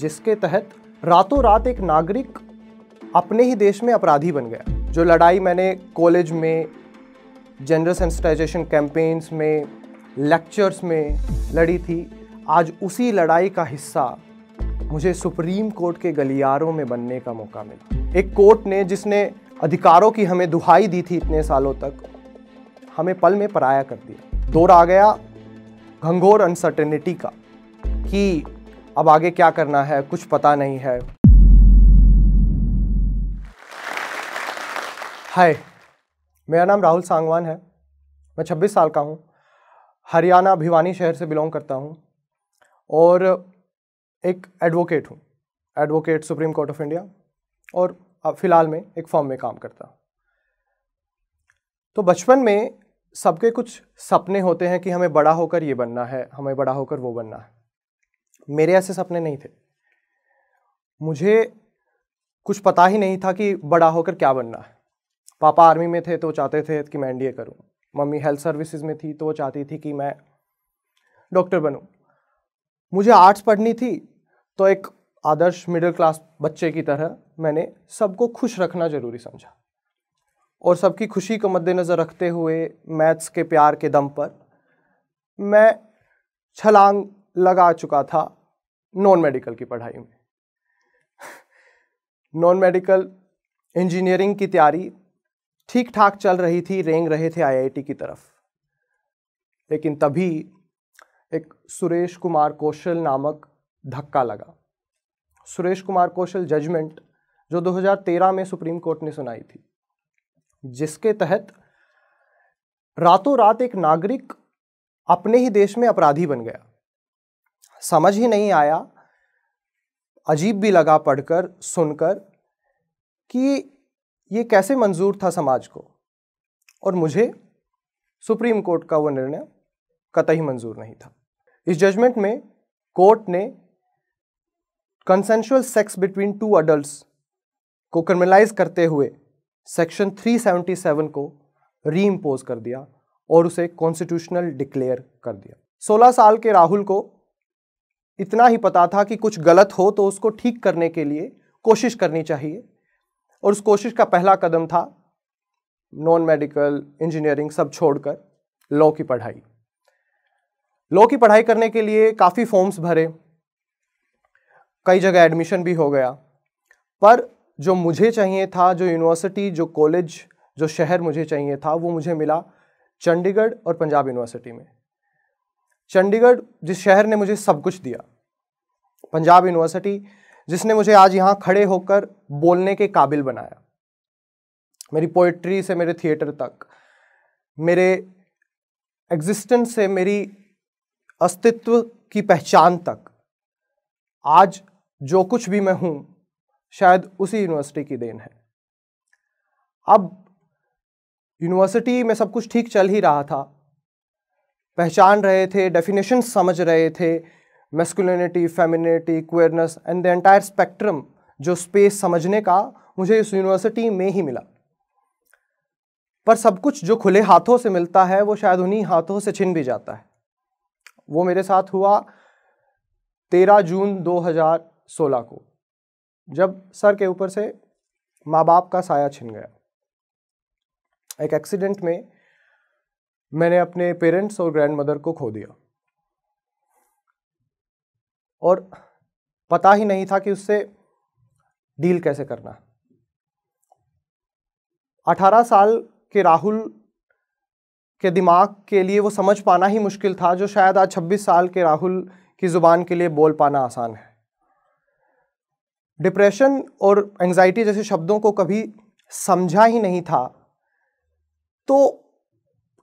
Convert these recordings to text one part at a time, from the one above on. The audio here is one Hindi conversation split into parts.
जिसके तहत रातों रात एक नागरिक अपने ही देश में अपराधी बन गया जो लड़ाई मैंने कॉलेज में जेंडर सेंसिटाइजेशन कैंपेन्स में लेक्चर्स में लड़ी थी आज उसी लड़ाई का हिस्सा मुझे सुप्रीम कोर्ट के गलियारों में बनने का मौका मिला एक कोर्ट ने जिसने अधिकारों की हमें दुहाई दी थी इतने सालों तक हमें पल में पराया कर दिया दौर आ गया घंघोर अनसर्टेनिटी का कि अब आगे क्या करना है कुछ पता नहीं है हाय मेरा नाम राहुल सांगवान है मैं 26 साल का हूँ हरियाणा भिवानी शहर से बिलोंग करता हूँ और एक एडवोकेट हूँ advocate supreme court of India और अब फ़िलहाल में एक फॉर्म में काम करता तो बचपन में सबके कुछ सपने होते हैं कि हमें बड़ा होकर ये बनना है हमें बड़ा होकर वो बनना है मेरे ऐसे सपने नहीं थे मुझे कुछ पता ही नहीं था कि बड़ा होकर क्या बनना है पापा आर्मी में थे तो चाहते थे कि मैं एनडीए करूं मम्मी हेल्थ सर्विसेज में थी तो वो चाहती थी कि मैं डॉक्टर बनूं मुझे आर्ट्स पढ़नी थी तो एक आदर्श मिडिल क्लास बच्चे की तरह मैंने सबको खुश रखना ज़रूरी समझा और सबकी खुशी को मद्देनज़र रखते हुए मैथ्स के प्यार के दम पर मैं छलांग लगा चुका था नॉन मेडिकल की पढ़ाई में नॉन मेडिकल इंजीनियरिंग की तैयारी ठीक ठाक चल रही थी रेंग रहे थे आईआईटी की तरफ लेकिन तभी एक सुरेश कुमार कौशल नामक धक्का लगा सुरेश कुमार कौशल जजमेंट जो 2013 में सुप्रीम कोर्ट ने सुनाई थी जिसके तहत रातों रात एक नागरिक अपने ही देश में अपराधी बन गया समझ ही नहीं आया अजीब भी लगा पढ़कर सुनकर कि ये कैसे मंजूर था समाज को और मुझे सुप्रीम कोर्ट का वो निर्णय कतई मंजूर नहीं था इस जजमेंट में कोर्ट ने consensual sex between two adult को क्रिमिनलाइज करते हुए सेक्शन 377 को री कर दिया और उसे कॉन्स्टिट्यूशनल डिक्लेयर कर दिया 16 साल के राहुल को इतना ही पता था कि कुछ गलत हो तो उसको ठीक करने के लिए कोशिश करनी चाहिए और उस कोशिश का पहला कदम था नॉन मेडिकल इंजीनियरिंग सब छोड़कर लॉ की पढ़ाई लॉ की पढ़ाई करने के लिए काफ़ी फॉर्म्स भरे कई जगह एडमिशन भी हो गया पर जो मुझे चाहिए था जो यूनिवर्सिटी जो कॉलेज जो शहर मुझे चाहिए था वो मुझे मिला चंडीगढ़ और पंजाब यूनिवर्सिटी में चंडीगढ़ जिस शहर ने मुझे सब कुछ दिया पंजाब यूनिवर्सिटी जिसने मुझे आज यहाँ खड़े होकर बोलने के काबिल बनाया मेरी पोइट्री से मेरे थिएटर तक मेरे एग्जिस्टेंस से मेरी अस्तित्व की पहचान तक आज जो कुछ भी मैं हूँ शायद उसी यूनिवर्सिटी की देन है अब यूनिवर्सिटी में सब कुछ ठीक चल ही रहा था पहचान रहे थे डेफिनेशन समझ रहे थे masculinity femininity queerness and the entire spectrum जो स्पेस समझने का मुझे इस यूनिवर्सिटी में ही मिला पर सब कुछ जो खुले हाथों से मिलता है वो शायद उन्हीं हाथों से छिन भी जाता है वो मेरे साथ हुआ तेरह जून 2016 को जब सर के ऊपर से माँ बाप का साया छिन गया एक एक्सीडेंट में मैंने अपने पेरेंट्स और ग्रैंड मदर को खो दिया और पता ही नहीं था कि उससे डील कैसे करना अठारह साल के राहुल के दिमाग के लिए वो समझ पाना ही मुश्किल था जो शायद आज छब्बीस साल के राहुल की ज़ुबान के लिए बोल पाना आसान है डिप्रेशन और एंजाइटी जैसे शब्दों को कभी समझा ही नहीं था तो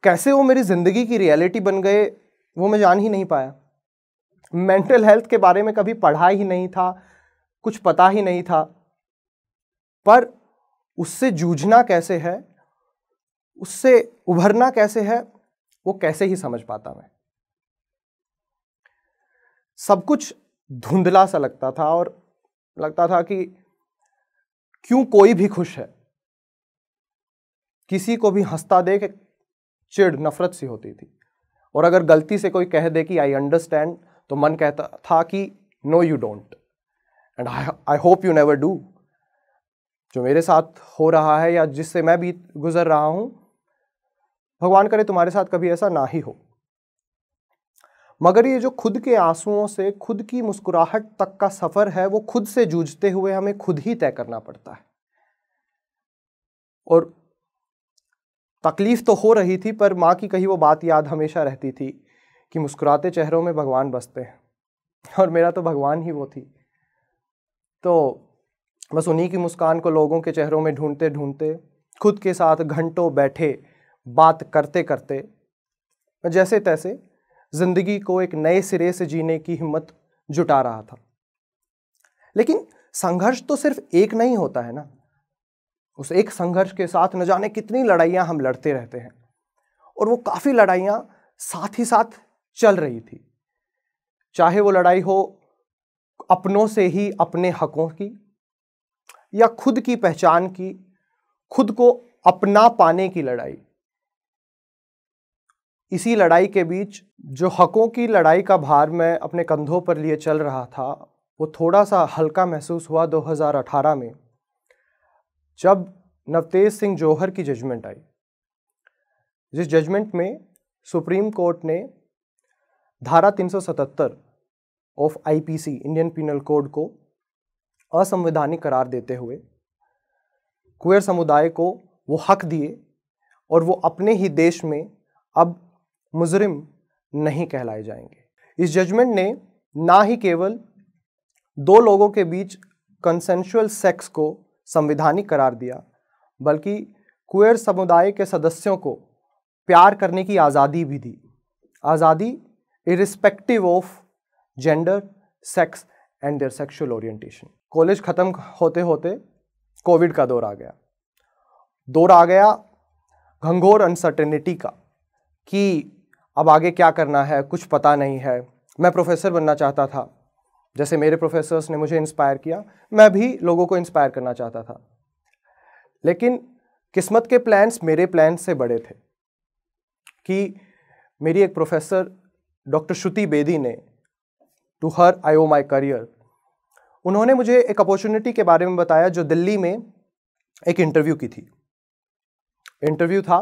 कैसे वो मेरी ज़िंदगी की रियलिटी बन गए वो मैं जान ही नहीं पाया मेंटल हेल्थ के बारे में कभी पढ़ा ही नहीं था कुछ पता ही नहीं था पर उससे जूझना कैसे है उससे उभरना कैसे है वो कैसे ही समझ पाता मैं सब कुछ धुंधला सा लगता था और लगता था कि क्यों कोई भी खुश है किसी को भी हंसता देख चिड़ नफरत सी होती थी और अगर गलती से कोई कह दे कि आई अंडरस्टैंड तो मन कहता था कि no you don't and I hope you never do जो मेरे साथ हो रहा है या जिससे मैं भी गुजर रहा हूं भगवान करे तुम्हारे साथ कभी ऐसा ना ही हो मगर ये जो खुद के आंसुओं से खुद की मुस्कुराहट तक का सफ़र है वो खुद से जूझते हुए हमें खुद ही तय करना पड़ता है और तकलीफ़ तो हो रही थी पर माँ की कही वो बात याद हमेशा रहती थी कि मुस्कुराते चेहरों में भगवान बसते हैं और मेरा तो भगवान ही वो थी तो बस उन्हीं की मुस्कान को लोगों के चेहरों में ढूंढते ढूंढते खुद के साथ घंटों बैठे बात करते करते जैसे तैसे ज़िंदगी को एक नए सिरे से जीने की हिम्मत जुटा रहा था लेकिन संघर्ष तो सिर्फ एक नहीं होता है ना उस एक संघर्ष के साथ न जाने कितनी लड़ाइयाँ हम लड़ते रहते हैं और वो काफ़ी लड़ाइयाँ साथ ही साथ चल रही थी चाहे वो लड़ाई हो अपनों से ही अपने हकों की या खुद की पहचान की खुद को अपना पाने की लड़ाई इसी लड़ाई के बीच जो हकों की लड़ाई का भार मैं अपने कंधों पर लिए चल रहा था वो थोड़ा सा हल्का महसूस हुआ 2018 में जब नवतेज सिंह जौहर की जजमेंट आई जिस जजमेंट में सुप्रीम कोर्ट ने धारा 377 of IPC Indian penal code को असंवैधानिक करार देते हुए कुएर समुदाय को वो हक दिए और वो अपने ही देश में अब मुजरिम नहीं कहलाए जाएंगे इस जजमेंट ने ना ही केवल दो लोगों के बीच कंसेंशुअल सेक्स को संवैधानिक करार दिया बल्कि कुएर समुदाय के सदस्यों को प्यार करने की आज़ादी भी दी आज़ादी irrespective of gender sex and their sexual orientation college ख़त्म होते होते कोविड का दौर आ गया दौर आ गया घंघोर अनसर्टेनिटी का कि अब आगे क्या करना है कुछ पता नहीं है मैं प्रोफेसर बनना चाहता था जैसे मेरे प्रोफेसर्स ने मुझे इंस्पायर किया मैं भी लोगों को इंस्पायर करना चाहता था लेकिन किस्मत के प्लान्स मेरे प्लान से बड़े थे कि मेरी एक प्रोफेसर डॉक्टर श्रुति बेदी ने to her I O my career उन्होंने मुझे एक अपॉर्चुनिटी के बारे में बताया जो दिल्ली में एक इंटरव्यू की थी इंटरव्यू था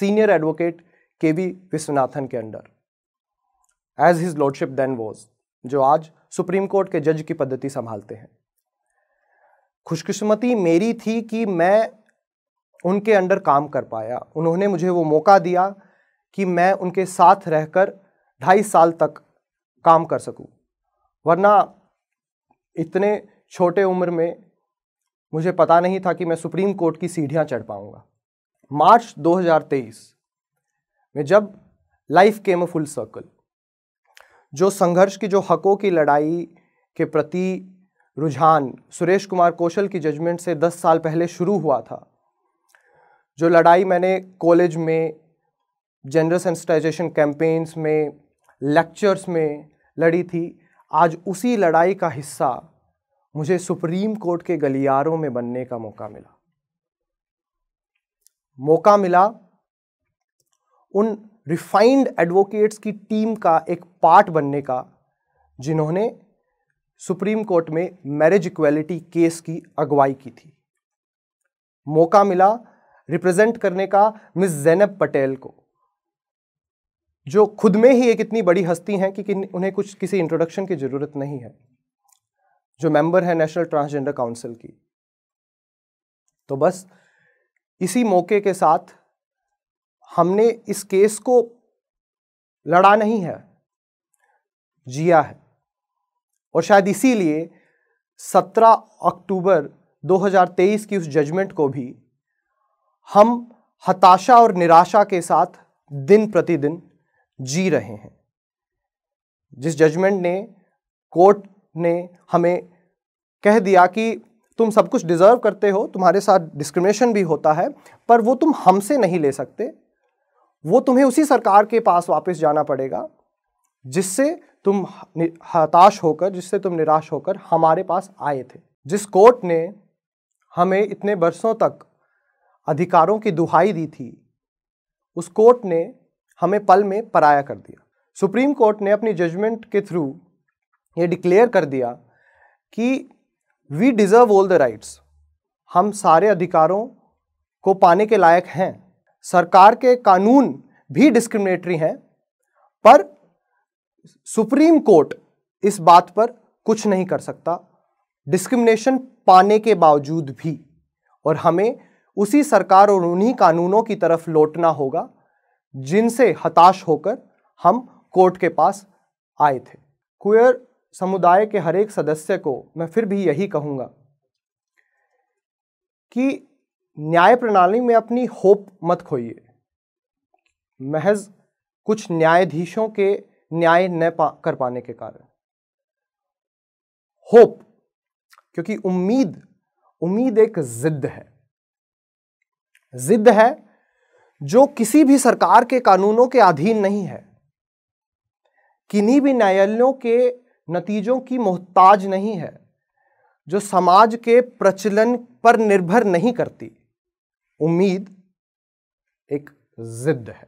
senior advocate K V Viswanathan के under as his lordship then was जो आज सुप्रीम कोर्ट के जज की पद्धति संभालते हैं खुशकिस्मती मेरी थी कि मैं उनके अंडर काम कर पाया उन्होंने मुझे वो मौका दिया कि मैं उनके साथ रहकर ढाई साल तक काम कर सकूं वरना इतने छोटे उम्र में मुझे पता नहीं था कि मैं सुप्रीम कोर्ट की सीढ़ियां चढ़ पाऊंगा मार्च 2023 में जब life came a full circle जो संघर्ष की जो हकों की लड़ाई के प्रति रुझान सुरेश कुमार कौशल की जजमेंट से दस साल पहले शुरू हुआ था जो लड़ाई मैंने कॉलेज में जेंडर सेंसिटाइजेशन कैंपेन्स में लेक्चर्स में लड़ी थी आज उसी लड़ाई का हिस्सा मुझे सुप्रीम कोर्ट के गलियारों में बनने का मौका मिला मौका मिला उन रिफाइंड एडवोकेट्स की टीम का एक पार्ट बनने का जिन्होंने सुप्रीम कोर्ट में मैरिज इक्वेलिटी केस की अगुवाई की थी मौका मिला रिप्रेजेंट करने का मिस जैनब पटेल को जो खुद में ही एक इतनी बड़ी हस्ती हैं कि उन्हें कुछ किसी इंट्रोडक्शन की ज़रूरत नहीं है जो मेंबर है नेशनल ट्रांसजेंडर काउंसिल की तो बस इसी मौके के साथ हमने इस केस को लड़ा नहीं है जिया है और शायद इसीलिए 17 अक्टूबर 2023 की उस जजमेंट को भी हम हताशा और निराशा के साथ दिन प्रतिदिन जी रहे हैं जिस जजमेंट ने कोर्ट ने हमें कह दिया कि तुम सब कुछ डिज़र्व करते हो तुम्हारे साथ डिस्क्रिमिनेशन भी होता है पर वो तुम हमसे नहीं ले सकते वो तुम्हें उसी सरकार के पास वापस जाना पड़ेगा जिससे तुम हताश होकर जिससे तुम निराश होकर हमारे पास आए थे जिस कोर्ट ने हमें इतने बरसों तक अधिकारों की दुहाई दी थी उस कोर्ट ने हमें पल में पराया कर दिया सुप्रीम कोर्ट ने अपनी जजमेंट के थ्रू ये डिक्लेयर कर दिया कि we deserve all the rights हम सारे अधिकारों को पाने के लायक हैं सरकार के कानून भी डिस्क्रिमिनेटरी हैं पर सुप्रीम कोर्ट इस बात पर कुछ नहीं कर सकता डिस्क्रिमिनेशन पाने के बावजूद भी और हमें उसी सरकार और उन्हीं कानूनों की तरफ लौटना होगा जिनसे हताश होकर हम कोर्ट के पास आए थे क्वेयर समुदाय के हर एक सदस्य को मैं फिर भी यही कहूँगा कि न्याय प्रणाली में अपनी होप मत खोइए महज कुछ न्यायाधीशों के न्याय न पा कर पाने के कारण होप क्योंकि उम्मीद उम्मीद एक जिद है जिद है जो किसी भी सरकार के कानूनों के अधीन नहीं है किन्हीं भी न्यायालयों के नतीजों की मोहताज नहीं है जो समाज के प्रचलन पर निर्भर नहीं करती उम्मीद एक जिद है